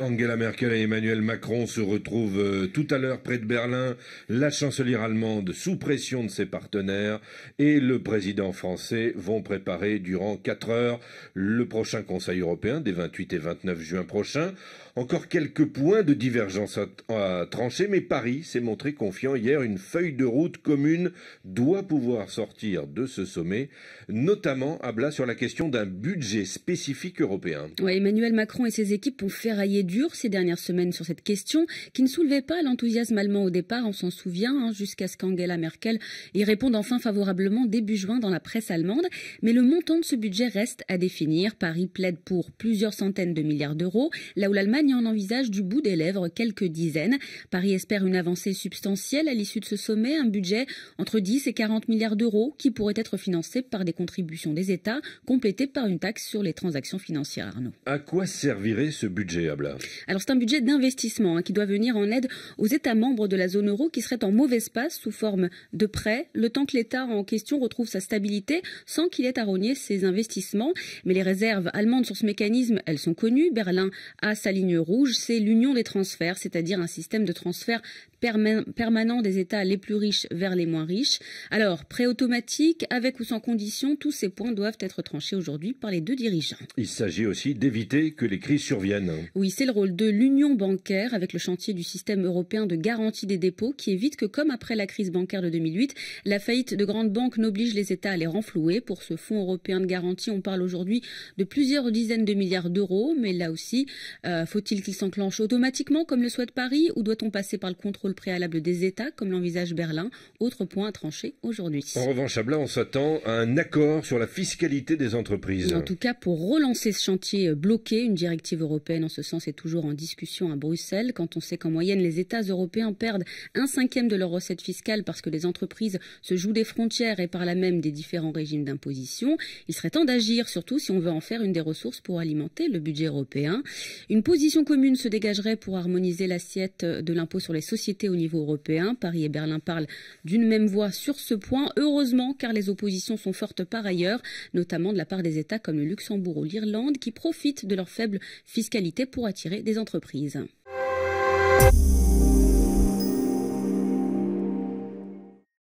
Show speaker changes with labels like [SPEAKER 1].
[SPEAKER 1] Angela Merkel et Emmanuel Macron se retrouvent euh, tout à l'heure près de Berlin, la chancelière allemande sous pression de ses partenaires et le président français vont préparer durant 4 heures le prochain Conseil européen des 28 et 29 juin prochains. Encore quelques points de divergence à, trancher, mais Paris s'est montré confiant hier. Une feuille de route commune doit pouvoir sortir de ce sommet, notamment à Blas sur la question d'un budget spécifique européen.
[SPEAKER 2] Emmanuel Macron et ses équipes ont ferraillé dur ces dernières semaines sur cette question qui ne soulevait pas l'enthousiasme allemand au départ, on s'en souvient, hein, jusqu'à ce qu'Angela Merkel y réponde enfin favorablement début juin dans la presse allemande. Mais le montant de ce budget reste à définir. Paris plaide pour plusieurs centaines de milliards d'euros, là où l'Allemagne en envisage du bout des lèvres quelques dizaines. Paris espère une avancée substantielle à l'issue de ce sommet, un budget entre 10 et 40 milliards d'euros qui pourrait être financé par des contributions des États, complétées par une taxe sur les transactions financières. Arnaud.
[SPEAKER 1] À quoi servirait ce budget, Abla
[SPEAKER 2] alors c'est un budget d'investissement hein, qui doit venir en aide aux États membres de la zone euro qui seraient en mauvais espace sous forme de prêts, le temps que l'État en question retrouve sa stabilité sans qu'il ait à rogner ses investissements. Mais les réserves allemandes sur ce mécanisme, elles sont connues. Berlin a sa ligne rouge, c'est l'union des transferts, c'est-à-dire un système de transfert permanent des États les plus riches vers les moins riches. Alors, prêt automatique, avec ou sans condition, tous ces points doivent être tranchés aujourd'hui par les deux dirigeants.
[SPEAKER 1] Il s'agit aussi d'éviter que les crises surviennent.
[SPEAKER 2] Oui, le rôle de l'union bancaire avec le chantier du système européen de garantie des dépôts qui évite que, comme après la crise bancaire de 2008, la faillite de grandes banques n'oblige les États à les renflouer. Pour ce fonds européen de garantie, on parle aujourd'hui de plusieurs dizaines de milliards d'euros, mais là aussi, euh, faut-il qu'il s'enclenche automatiquement comme le souhaite Paris ou doit-on passer par le contrôle préalable des États comme l'envisage Berlin Autre point à trancher aujourd'hui. En revanche,
[SPEAKER 1] à Blanc, on s'attend à un accord sur la fiscalité des entreprises. En tout
[SPEAKER 2] cas, pour relancer ce chantier bloqué, une directive européenne en ce sens est toujours en discussion à Bruxelles quand on sait qu'en moyenne les États européens perdent un cinquième de leurs recettes fiscales parce que les entreprises se jouent des frontières et par là même des différents régimes d'imposition. Il serait temps d'agir, surtout si on veut en faire une des ressources pour alimenter le budget européen. Une position commune se dégagerait pour harmoniser l'assiette de l'impôt sur les sociétés au niveau européen. Paris et Berlin parlent d'une même voix sur ce point. Heureusement, car les oppositions sont fortes par ailleurs, notamment de la part des États comme le Luxembourg ou l'Irlande, qui profitent de leur faible fiscalité pour attirer des entreprises.